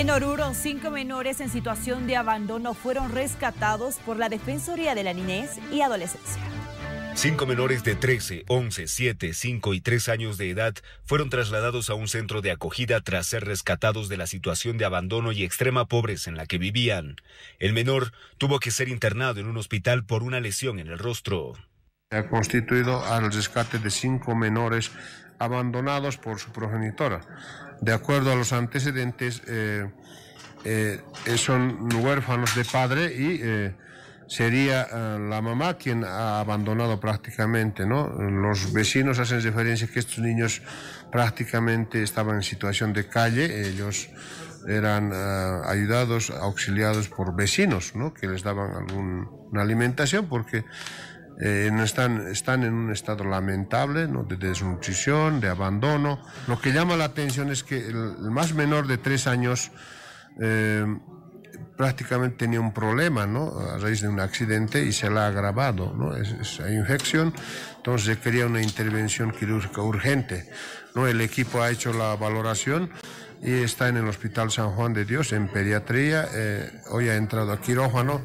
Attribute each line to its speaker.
Speaker 1: En Oruro, cinco menores en situación de abandono fueron rescatados por la Defensoría de la Niñez y Adolescencia. Cinco menores de 13, 11, 7, 5 y 3 años de edad fueron trasladados a un centro de acogida tras ser rescatados de la situación de abandono y extrema pobreza en la que vivían. El menor tuvo que ser internado en un
Speaker 2: hospital por una lesión en el rostro. ha constituido al rescate de cinco menores abandonados por su progenitora de acuerdo a los antecedentes, eh, eh, son huérfanos de padre y eh, sería la mamá quien ha abandonado prácticamente, ¿no? Los vecinos hacen referencia que estos niños prácticamente estaban en situación de calle, ellos eran ayudados, auxiliados por vecinos, ¿no? Que les daban alguna alimentación porque eh, están, están en un estado lamentable, ¿no? de desnutrición, de abandono. Lo que llama la atención es que el más menor de tres años eh, prácticamente tenía un problema ¿no? a raíz de un accidente y se la ha agravado ¿no? esa infección, entonces quería una intervención quirúrgica urgente. ¿no? El equipo ha hecho la valoración y está en el Hospital San Juan de Dios en pediatría, eh, hoy ha entrado a quirófano.